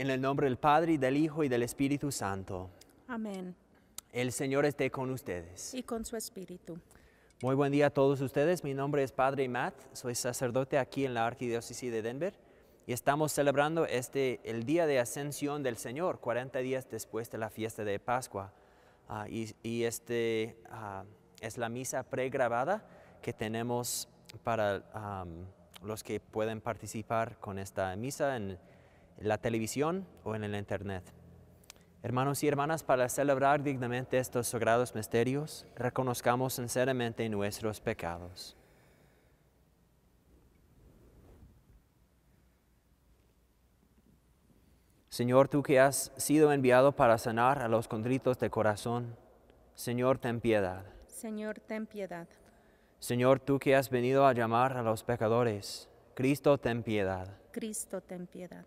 En el nombre del Padre, y del Hijo, y del Espíritu Santo. Amén. El Señor esté con ustedes. Y con su Espíritu. Muy buen día a todos ustedes. Mi nombre es Padre Matt. Soy sacerdote aquí en la Arquidiócesis de Denver. Y estamos celebrando este, el Día de Ascensión del Señor, 40 días después de la fiesta de Pascua. Ah, y, y este ah, es la misa pregrabada que tenemos para los que pueden participar con esta misa en en la televisión o en el Internet. Hermanos y hermanas, para celebrar dignamente estos sagrados misterios, reconozcamos sinceramente nuestros pecados. Señor, tú que has sido enviado para sanar a los condritos de corazón, Señor, ten piedad. Señor, ten piedad. Señor, tú que has venido a llamar a los pecadores, Cristo, ten piedad. Cristo, ten piedad.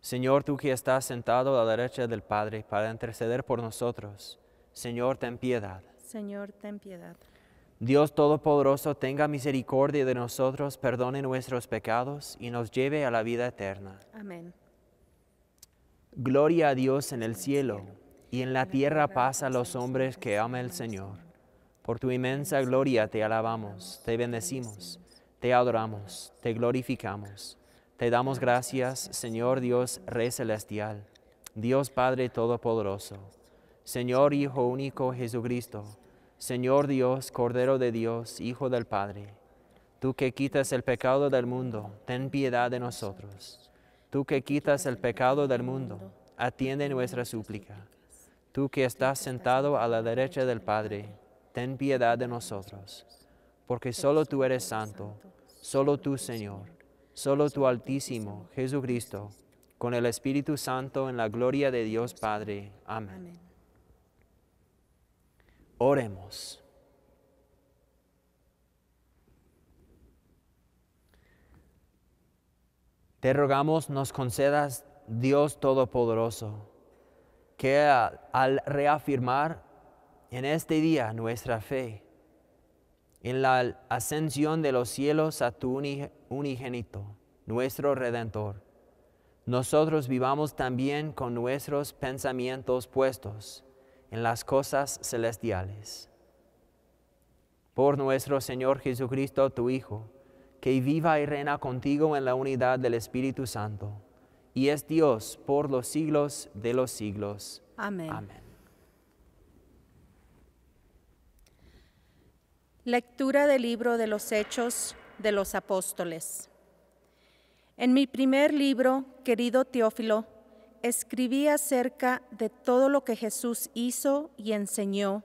Señor, tú que estás sentado a la derecha del Padre para interceder por nosotros, Señor, ten piedad. Señor, ten piedad. Dios Todopoderoso, tenga misericordia de nosotros, perdone nuestros pecados y nos lleve a la vida eterna. Amén. Gloria a Dios en el cielo, y en la tierra paz a los hombres que ama el Señor. Por tu inmensa gloria te alabamos, te bendecimos, te adoramos, te glorificamos te damos gracias, Señor Dios Rey Celestial, Dios Padre Todopoderoso, Señor Hijo Único Jesucristo, Señor Dios, Cordero de Dios, Hijo del Padre. Tú que quitas el pecado del mundo, ten piedad de nosotros. Tú que quitas el pecado del mundo, atiende nuestra súplica. Tú que estás sentado a la derecha del Padre, ten piedad de nosotros, porque solo tú eres santo, solo tú, Señor Solo tu Altísimo, Jesucristo, con el Espíritu Santo en la gloria de Dios Padre. Amén. Oremos. Te rogamos nos concedas, Dios Todopoderoso, que al reafirmar en este día nuestra fe, en la ascensión de los cielos a tu unigénito, nuestro Redentor. Nosotros vivamos también con nuestros pensamientos puestos en las cosas celestiales. Por nuestro Señor Jesucristo, tu Hijo, que viva y reina contigo en la unidad del Espíritu Santo, y es Dios por los siglos de los siglos. Amén. Amén. Lectura del libro de los Hechos de los Apóstoles. En mi primer libro, querido Teófilo, escribí acerca de todo lo que Jesús hizo y enseñó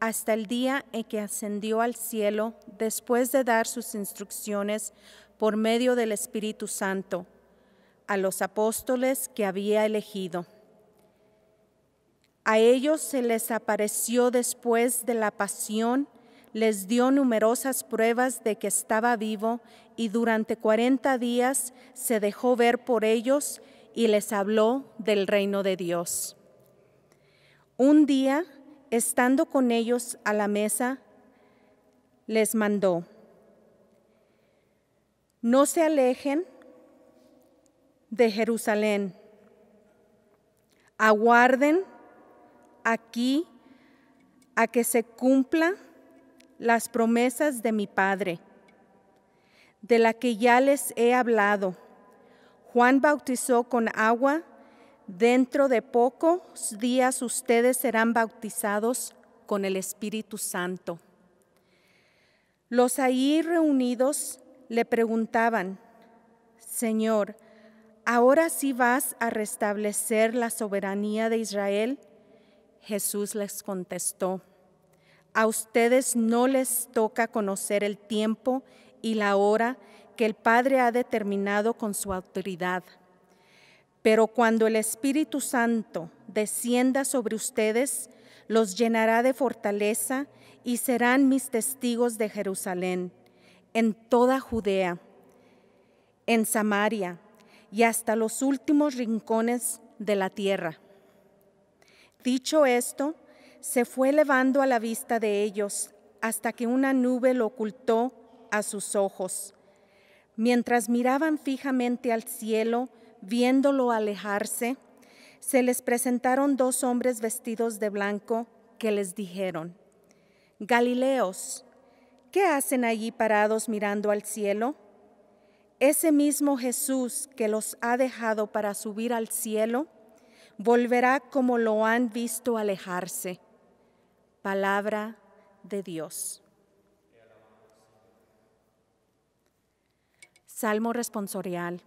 hasta el día en que ascendió al cielo después de dar sus instrucciones por medio del Espíritu Santo a los apóstoles que había elegido. A ellos se les apareció después de la pasión les dio numerosas pruebas de que estaba vivo y durante cuarenta días se dejó ver por ellos y les habló del reino de Dios. Un día, estando con ellos a la mesa, les mandó, no se alejen de Jerusalén, aguarden aquí a que se cumpla las promesas de mi Padre, de la que ya les he hablado. Juan bautizó con agua, dentro de pocos días ustedes serán bautizados con el Espíritu Santo. Los ahí reunidos le preguntaban, Señor, ¿ahora sí vas a restablecer la soberanía de Israel? Jesús les contestó, a ustedes no les toca conocer el tiempo y la hora que el Padre ha determinado con su autoridad. Pero cuando el Espíritu Santo descienda sobre ustedes, los llenará de fortaleza y serán mis testigos de Jerusalén, en toda Judea, en Samaria y hasta los últimos rincones de la tierra. Dicho esto, se fue elevando a la vista de ellos hasta que una nube lo ocultó a sus ojos. Mientras miraban fijamente al cielo, viéndolo alejarse, se les presentaron dos hombres vestidos de blanco que les dijeron, Galileos, ¿qué hacen allí parados mirando al cielo? Ese mismo Jesús que los ha dejado para subir al cielo, volverá como lo han visto alejarse palabra de Dios. Salmo responsorial.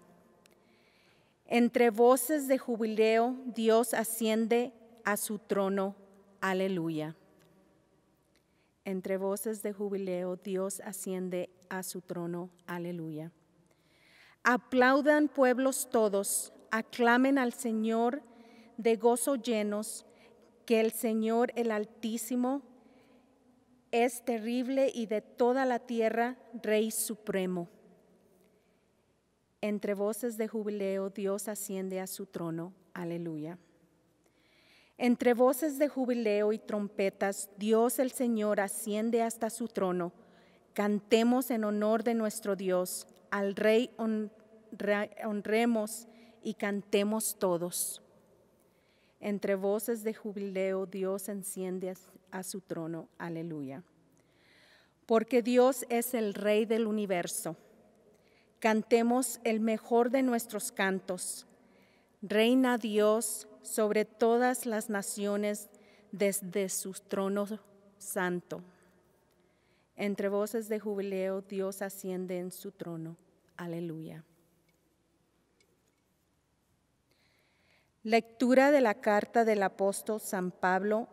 Entre voces de jubileo, Dios asciende a su trono. Aleluya. Entre voces de jubileo, Dios asciende a su trono. Aleluya. Aplaudan pueblos todos, aclamen al Señor de gozo llenos que el Señor el Altísimo es terrible y de toda la tierra Rey Supremo. Entre voces de jubileo Dios asciende a su trono. Aleluya. Entre voces de jubileo y trompetas Dios el Señor asciende hasta su trono. Cantemos en honor de nuestro Dios. Al Rey honremos y cantemos todos. Entre voces de jubileo Dios enciende a su trono. Aleluya. Porque Dios es el Rey del universo. Cantemos el mejor de nuestros cantos. Reina Dios sobre todas las naciones desde su trono santo. Entre voces de jubileo Dios asciende en su trono. Aleluya. Lectura de la carta del apóstol San Pablo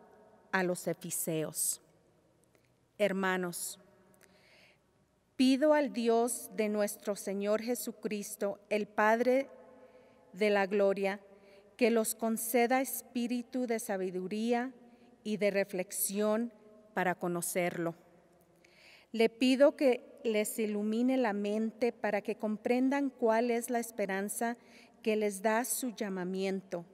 a los Efiseos. Hermanos, pido al Dios de nuestro Señor Jesucristo, el Padre de la Gloria, que los conceda espíritu de sabiduría y de reflexión para conocerlo. Le pido que les ilumine la mente para que comprendan cuál es la esperanza que les da su llamamiento.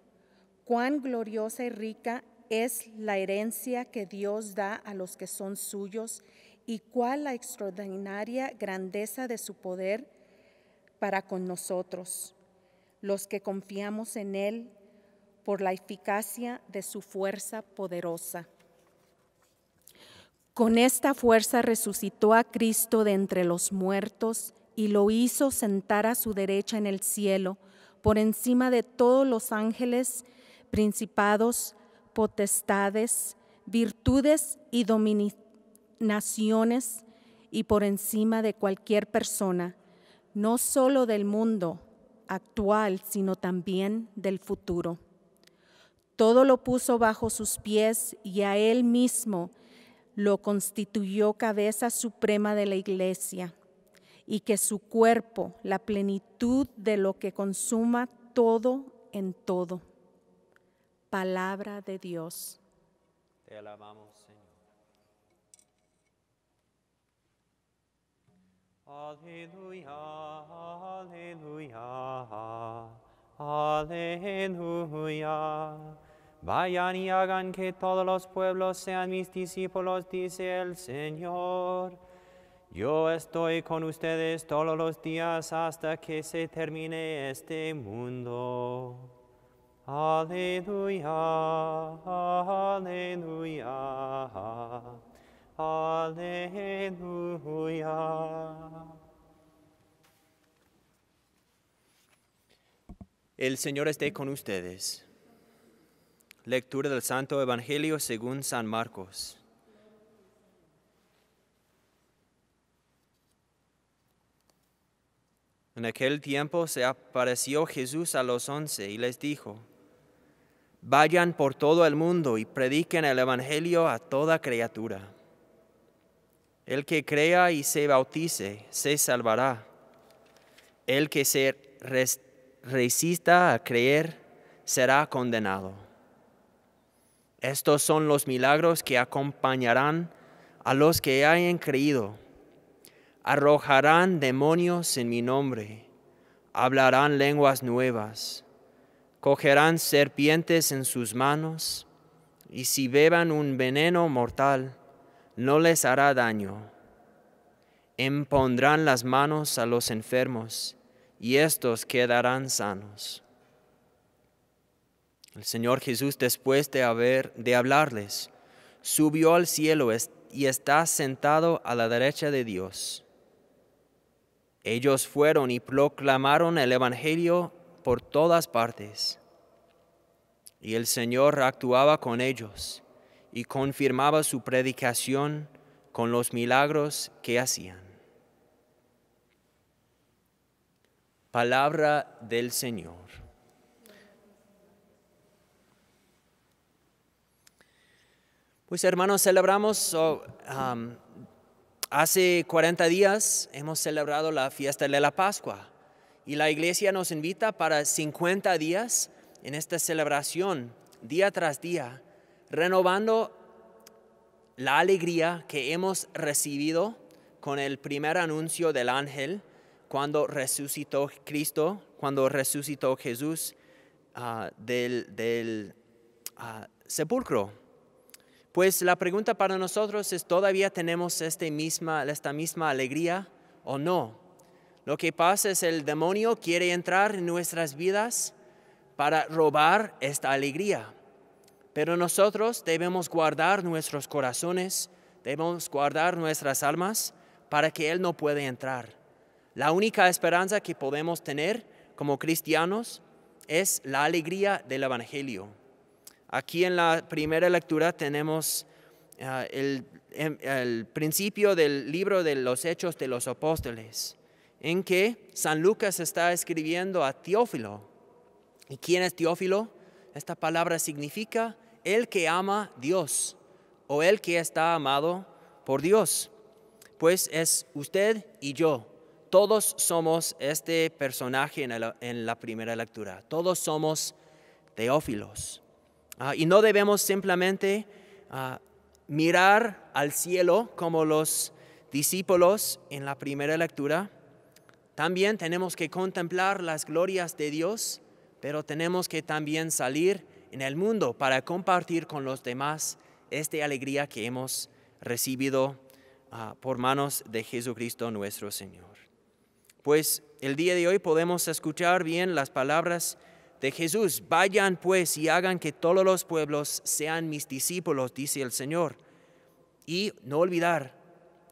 Cuán gloriosa y rica es la herencia que Dios da a los que son suyos y cuál la extraordinaria grandeza de su poder para con nosotros, los que confiamos en Él por la eficacia de su fuerza poderosa. Con esta fuerza resucitó a Cristo de entre los muertos y lo hizo sentar a su derecha en el cielo, por encima de todos los ángeles, principados, potestades, virtudes y dominaciones, y por encima de cualquier persona, no solo del mundo actual, sino también del futuro. Todo lo puso bajo sus pies y a él mismo lo constituyó cabeza suprema de la iglesia y que su cuerpo, la plenitud de lo que consuma todo en todo. Palabra de Dios. Te alabamos, Señor. Aleluya, aleluya, aleluya. Vayan y hagan que todos los pueblos sean mis discípulos, dice el Señor yo estoy con ustedes todos los días hasta que se termine este mundo. Aleluya, aleluya, aleluya. El Señor esté con ustedes. Lectura del Santo Evangelio según San Marcos. En aquel tiempo se apareció Jesús a los once y les dijo, Vayan por todo el mundo y prediquen el Evangelio a toda criatura. El que crea y se bautice se salvará. El que se resista a creer será condenado. Estos son los milagros que acompañarán a los que hayan creído arrojarán demonios en mi nombre, hablarán lenguas nuevas, cogerán serpientes en sus manos, y si beban un veneno mortal, no les hará daño. Empondrán las manos a los enfermos, y estos quedarán sanos. El Señor Jesús, después de, haber, de hablarles, subió al cielo y está sentado a la derecha de Dios ellos fueron y proclamaron el Evangelio por todas partes. Y el Señor actuaba con ellos y confirmaba su predicación con los milagros que hacían. Palabra del Señor. Pues hermanos, celebramos oh, um, Hace 40 días hemos celebrado la fiesta de la Pascua y la iglesia nos invita para 50 días en esta celebración, día tras día, renovando la alegría que hemos recibido con el primer anuncio del ángel cuando resucitó Cristo, cuando resucitó Jesús ah, del, ah, sepulcro. Pues la pregunta para nosotros es, ¿todavía tenemos este esta misma alegría o no? Lo que pasa es el demonio quiere entrar en nuestras vidas para robar esta alegría. Pero nosotros debemos guardar nuestros corazones, debemos guardar nuestras almas para que Él no pueda entrar. La única esperanza que podemos tener como cristianos es la alegría del Evangelio. Aquí en la primera lectura tenemos ah, em, el, principio del libro de los Hechos de los Apóstoles, en que San Lucas está escribiendo a Teófilo. ¿Y quién es Teófilo? Esta palabra significa el que ama Dios o el que está amado por Dios. Pues es usted y yo. Todos somos este personaje en la primera lectura. Todos somos teófilos. Ah, y no debemos simplemente ah, mirar al cielo como los discípulos en la primera lectura. También tenemos que contemplar las glorias de Dios, pero tenemos que también salir en el mundo para compartir con los demás esta alegría que hemos recibido ah, por manos de Jesucristo nuestro Señor. Pues el día de hoy podemos escuchar bien las palabras de Jesús, vayan pues y hagan que todos los pueblos sean mis discípulos, dice el Señor. Y no olvidar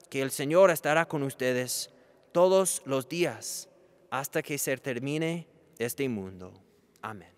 que el Señor estará con ustedes todos los días hasta que se termine este mundo. Amén.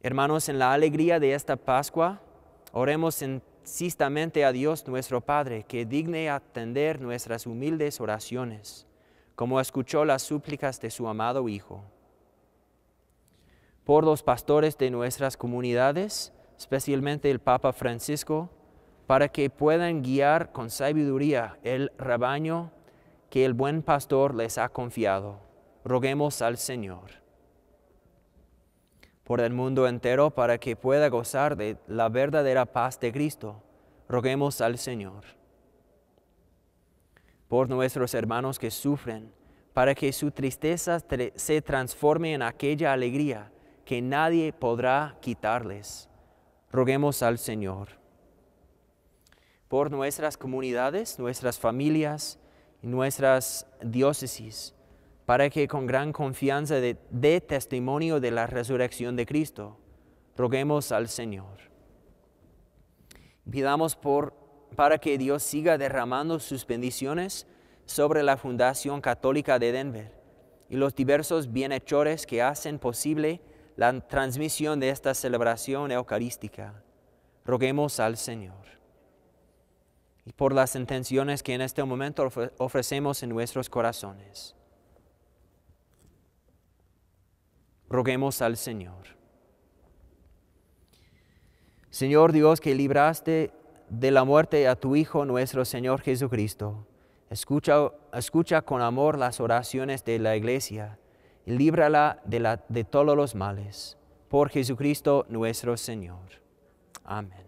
Hermanos, en la alegría de esta Pascua, oremos insistentemente a Dios nuestro Padre, que digne atender nuestras humildes oraciones, como escuchó las súplicas de su amado Hijo. Por los pastores de nuestras comunidades, especialmente el Papa Francisco, para que puedan guiar con sabiduría el rebaño que el buen pastor les ha confiado. Roguemos al Señor por el mundo entero para que pueda gozar de la verdadera paz de Cristo. Roguemos al Señor. Por nuestros hermanos que sufren, para que su tristeza se transforme en aquella alegría que nadie podrá quitarles. Roguemos al Señor. Por nuestras comunidades, nuestras familias, nuestras diócesis, para que con gran confianza de, testimonio de la resurrección de Cristo, roguemos al Señor. Pidamos para que Dios siga derramando sus bendiciones sobre la Fundación Católica de Denver y los diversos bienhechores que hacen posible la transmisión de esta celebración eucarística. Roguemos al Señor. Y por las intenciones que en este momento ofrecemos en nuestros corazones. Roguemos al Señor. Señor Dios, que libraste de la muerte a tu Hijo nuestro Señor Jesucristo, escucha, escucha con amor las oraciones de la Iglesia y líbrala de, la, de todos los males. Por Jesucristo nuestro Señor. Amén.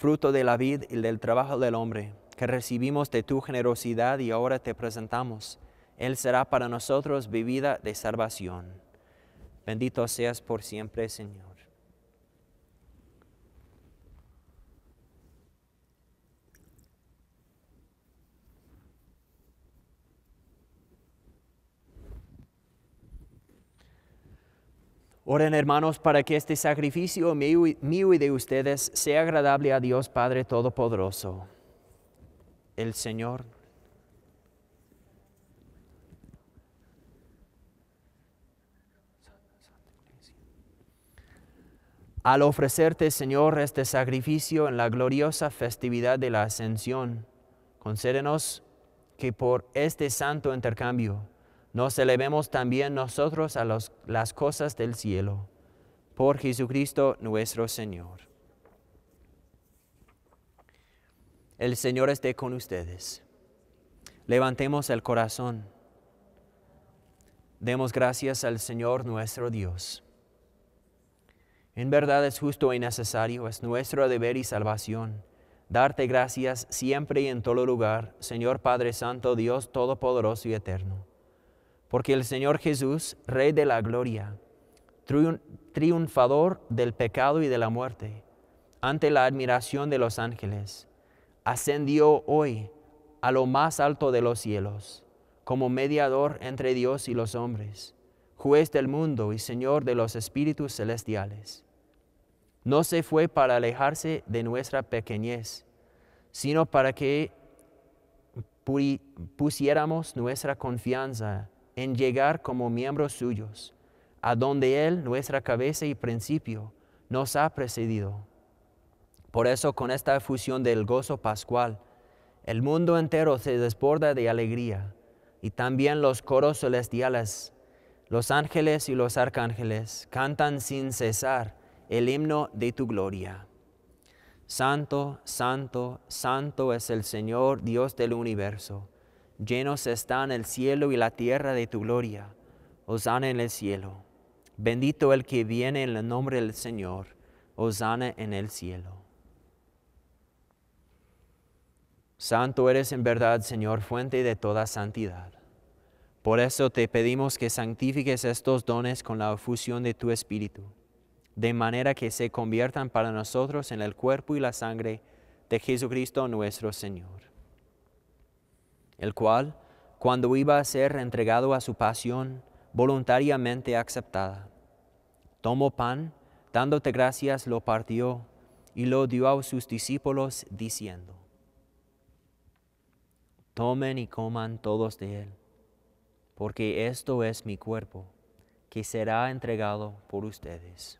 fruto de la vida y del trabajo del hombre, que recibimos de tu generosidad y ahora te presentamos. Él será para nosotros bebida de salvación. Bendito seas por siempre, Señor. Oren hermanos para que este sacrificio mío y de ustedes sea agradable a Dios Padre Todopoderoso. El Señor al ofrecerte, Señor, este sacrificio en la gloriosa festividad de la ascensión, concédenos que por este santo intercambio nos elevemos también nosotros a las cosas del cielo, por Jesucristo nuestro Señor. El Señor esté con ustedes. Levantemos el corazón. Demos gracias al Señor nuestro Dios. En verdad es justo y necesario, es nuestro deber y salvación, darte gracias siempre y en todo lugar, Señor Padre Santo, Dios Todopoderoso y Eterno porque el Señor Jesús, Rey de la Gloria, triunfador del pecado y de la muerte, ante la admiración de los ángeles, ascendió hoy a lo más alto de los cielos, como mediador entre Dios y los hombres, juez del mundo y Señor de los espíritus celestiales. No se fue para alejarse de nuestra pequeñez, sino para que pusiéramos nuestra confianza en llegar como miembros suyos, a donde Él, nuestra cabeza y principio, nos ha precedido. Por eso con esta efusión del gozo pascual, el mundo entero se desborda de alegría, y también los coros celestiales, los ángeles y los arcángeles cantan sin cesar el himno de tu gloria. Santo, santo, santo es el Señor Dios del universo Llenos están el cielo y la tierra de tu gloria. Osana en el cielo. Bendito el que viene en el nombre del Señor. Osana en el cielo. Santo eres en verdad, Señor, fuente de toda santidad. Por eso te pedimos que santifiques estos dones con la efusión de tu Espíritu, de manera que se conviertan para nosotros en el cuerpo y la sangre de Jesucristo nuestro Señor el cual, cuando iba a ser entregado a su pasión voluntariamente aceptada, tomó pan, dándote gracias, lo partió y lo dio a sus discípulos, diciendo, Tomen y coman todos de él, porque esto es mi cuerpo, que será entregado por ustedes.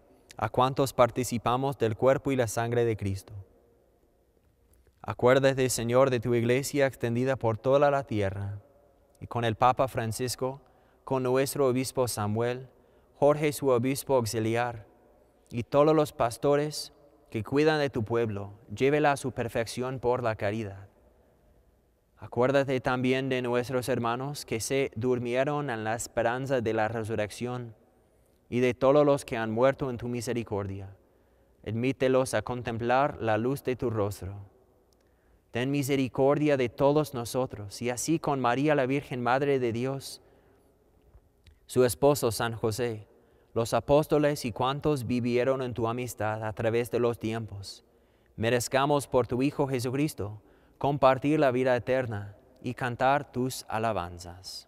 a cuantos participamos del cuerpo y la sangre de Cristo. Acuérdate, Señor, de tu iglesia extendida por toda la tierra, y con el Papa Francisco, con nuestro obispo Samuel, Jorge su obispo auxiliar, y todos los pastores que cuidan de tu pueblo, llévela a su perfección por la caridad. Acuérdate también de nuestros hermanos que se durmieron en la esperanza de la resurrección y de todos los que han muerto en tu misericordia. Admítelos a contemplar la luz de tu rostro. Ten misericordia de todos nosotros, y así con María la Virgen Madre de Dios, su esposo San José, los apóstoles y cuantos vivieron en tu amistad a través de los tiempos. Merezcamos por tu Hijo Jesucristo compartir la vida eterna y cantar tus alabanzas.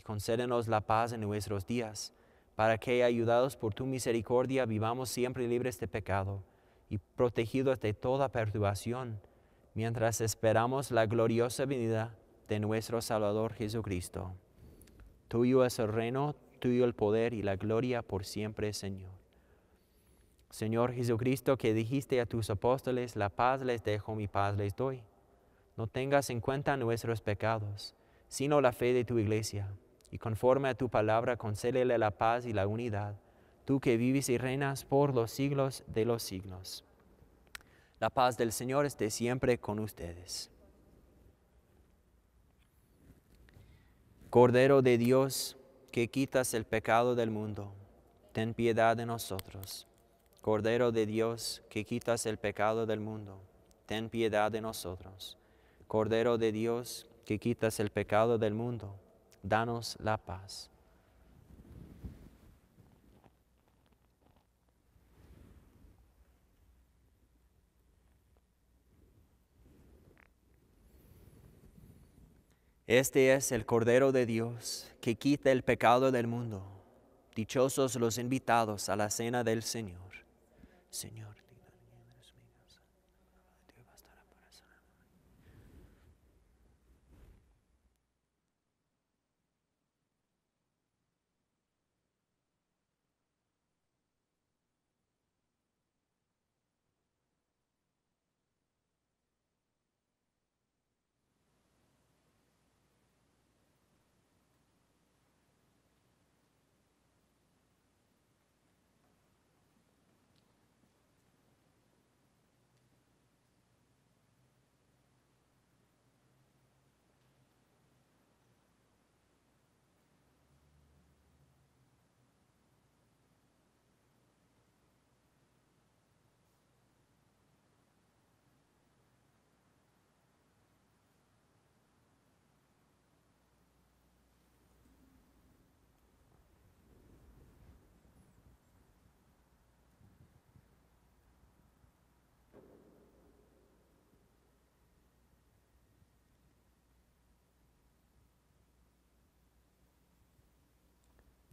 y concédenos la paz en nuestros días, para que, ayudados por tu misericordia, vivamos siempre libres de pecado y protegidos de toda perturbación, mientras esperamos la gloriosa venida de nuestro Salvador Jesucristo. Tuyo es el reino, tuyo el poder y la gloria por siempre, Señor. Señor Jesucristo, que dijiste a tus apóstoles, la paz les dejo, mi paz les doy. No tengas en cuenta nuestros pecados, sino la fe de tu iglesia y conforme a tu palabra concélele la paz y la unidad, tú que vives y reinas por los siglos de los siglos. La paz del Señor esté siempre con ustedes. Cordero de Dios, que quitas el pecado del mundo, ten piedad de nosotros. Cordero de Dios, que quitas el pecado del mundo, ten piedad de nosotros. Cordero de Dios, que quitas el pecado del mundo, danos la paz. Este es el Cordero de Dios que quita el pecado del mundo. Dichosos los invitados a la cena del Señor. Señor.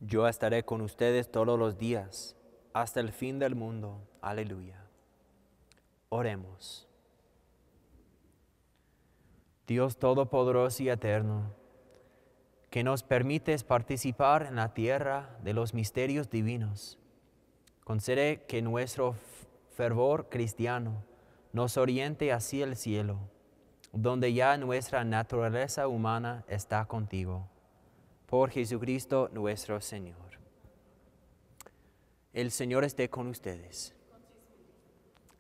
Yo estaré con ustedes todos los días hasta el fin del mundo. Aleluya. Oremos. Dios Todopoderoso y Eterno, que nos permites participar en la tierra de los misterios divinos, concede que nuestro fervor cristiano nos oriente hacia el cielo, donde ya nuestra naturaleza humana está contigo por Jesucristo nuestro Señor. El Señor esté con ustedes.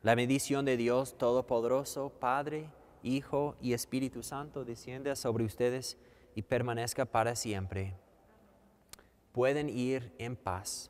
La bendición de Dios Todopoderoso, Padre, Hijo y Espíritu Santo, descienda sobre ustedes y permanezca para siempre. Pueden ir en paz.